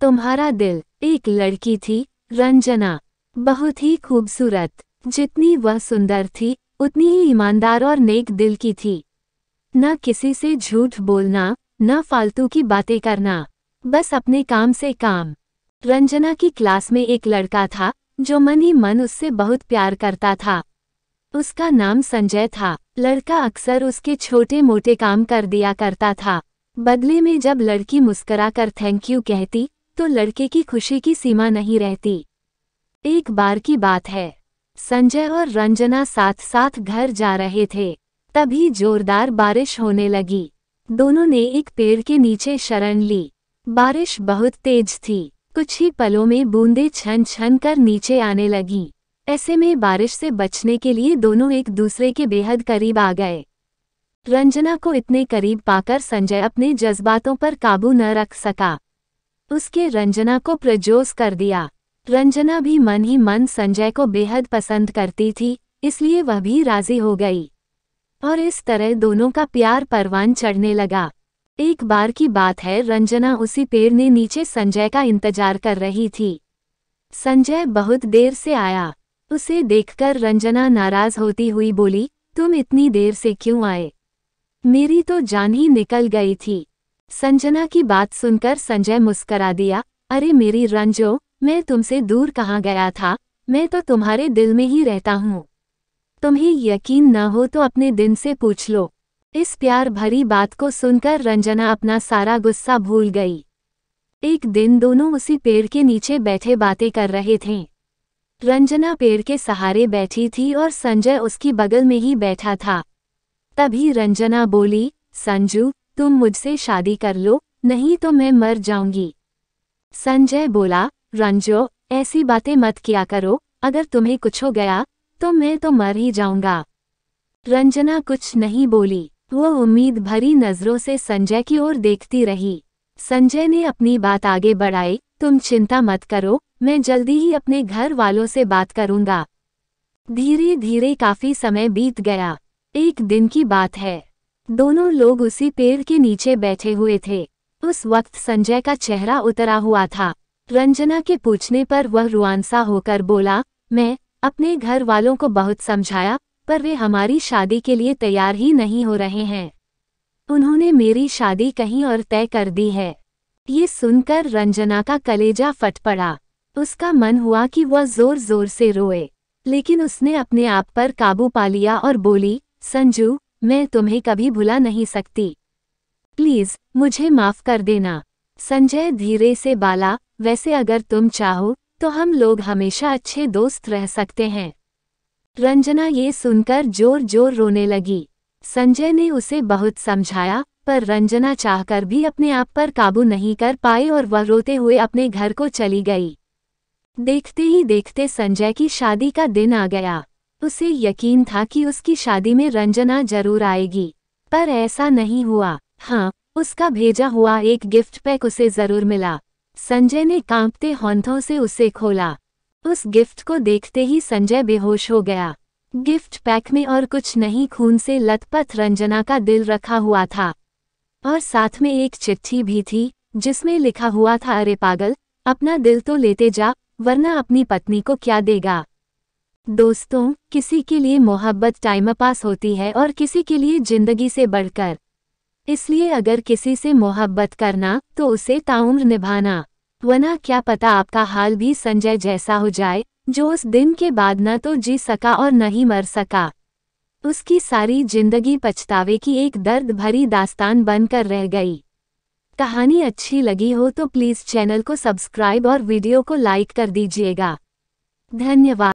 तुम्हारा दिल एक लड़की थी रंजना बहुत ही खूबसूरत जितनी वह सुंदर थी उतनी ही ईमानदार और नेक दिल की थी न किसी से झूठ बोलना न फालतू की बातें करना बस अपने काम से काम रंजना की क्लास में एक लड़का था जो मन ही मन उससे बहुत प्यार करता था उसका नाम संजय था लड़का अक्सर उसके छोटे मोटे काम कर दिया करता था बदले में जब लड़की मुस्करा कर थैंक यू कहती तो लड़के की खुशी की सीमा नहीं रहती एक बार की बात है संजय और रंजना साथ साथ घर जा रहे थे तभी जोरदार बारिश होने लगी दोनों ने एक पेड़ के नीचे शरण ली बारिश बहुत तेज थी कुछ ही पलों में बूंदे छन छन कर नीचे आने लगी ऐसे में बारिश से बचने के लिए दोनों एक दूसरे के बेहद करीब आ गए रंजना को इतने करीब पाकर संजय अपने जज्बातों पर काबू न रख सका उसके रंजना को प्रजोस कर दिया रंजना भी मन ही मन संजय को बेहद पसंद करती थी इसलिए वह भी राजी हो गई और इस तरह दोनों का प्यार परवान चढ़ने लगा एक बार की बात है रंजना उसी पेड़ ने नीचे संजय का इंतजार कर रही थी संजय बहुत देर से आया उसे देखकर रंजना नाराज होती हुई बोली तुम इतनी देर से क्यों आए मेरी तो जान ही निकल गई थी संजना की बात सुनकर संजय मुस्करा दिया अरे मेरी रंजो मैं तुमसे दूर कहाँ गया था मैं तो तुम्हारे दिल में ही रहता हूँ तुम्हें यकीन न हो तो अपने दिन से पूछ लो इस प्यार भरी बात को सुनकर रंजना अपना सारा गुस्सा भूल गई एक दिन दोनों उसी पेड़ के नीचे बैठे बातें कर रहे थे रंजना पेड़ के सहारे बैठी थी और संजय उसकी बगल में ही बैठा था तभी रंजना बोली संजू तुम मुझसे शादी कर लो नहीं तो मैं मर जाऊंगी संजय बोला रंजो ऐसी बातें मत किया करो अगर तुम्हें कुछ हो गया तो मैं तो मर ही जाऊंगा रंजना कुछ नहीं बोली वो उम्मीद भरी नज़रों से संजय की ओर देखती रही संजय ने अपनी बात आगे बढ़ाई तुम चिंता मत करो मैं जल्दी ही अपने घर वालों से बात करूंगा धीरे धीरे काफी समय बीत गया एक दिन की बात है दोनों लोग उसी पेड़ के नीचे बैठे हुए थे उस वक्त संजय का चेहरा उतरा हुआ था रंजना के पूछने पर वह रुआंसा होकर बोला मैं अपने घर वालों को बहुत समझाया पर वे हमारी शादी के लिए तैयार ही नहीं हो रहे हैं उन्होंने मेरी शादी कहीं और तय कर दी है ये सुनकर रंजना का कलेजा फट पड़ा उसका मन हुआ कि वह जोर जोर से रोए लेकिन उसने अपने आप पर काबू पा लिया और बोली संजू मैं तुम्हें कभी भुला नहीं सकती प्लीज मुझे माफ कर देना संजय धीरे से बाला वैसे अगर तुम चाहो तो हम लोग हमेशा अच्छे दोस्त रह सकते हैं रंजना ये सुनकर जोर जोर रोने लगी संजय ने उसे बहुत समझाया पर रंजना चाहकर भी अपने आप पर काबू नहीं कर पाई और वह रोते हुए अपने घर को चली गई देखते ही देखते संजय की शादी का दिन आ गया उसे यकीन था कि उसकी शादी में रंजना जरूर आएगी पर ऐसा नहीं हुआ हाँ उसका भेजा हुआ एक गिफ्ट पैक उसे जरूर मिला संजय ने कांपते हौंथों से उसे खोला उस गिफ्ट को देखते ही संजय बेहोश हो गया गिफ्ट पैक में और कुछ नहीं खून से लथपथ रंजना का दिल रखा हुआ था और साथ में एक चिट्ठी भी थी जिसमें लिखा हुआ था अरे पागल अपना दिल तो लेते जा वरना अपनी पत्नी को क्या देगा दोस्तों किसी के लिए मोहब्बत टाइम पास होती है और किसी के लिए जिंदगी से बढ़कर इसलिए अगर किसी से मोहब्बत करना तो उसे ताउम्र निभाना वना क्या पता आपका हाल भी संजय जैसा हो जाए जो उस दिन के बाद न तो जी सका और न ही मर सका उसकी सारी जिंदगी पछतावे की एक दर्द भरी दास्तान बनकर रह गई कहानी अच्छी लगी हो तो प्लीज़ चैनल को सब्सक्राइब और वीडियो को लाइक कर दीजिएगा धन्यवाद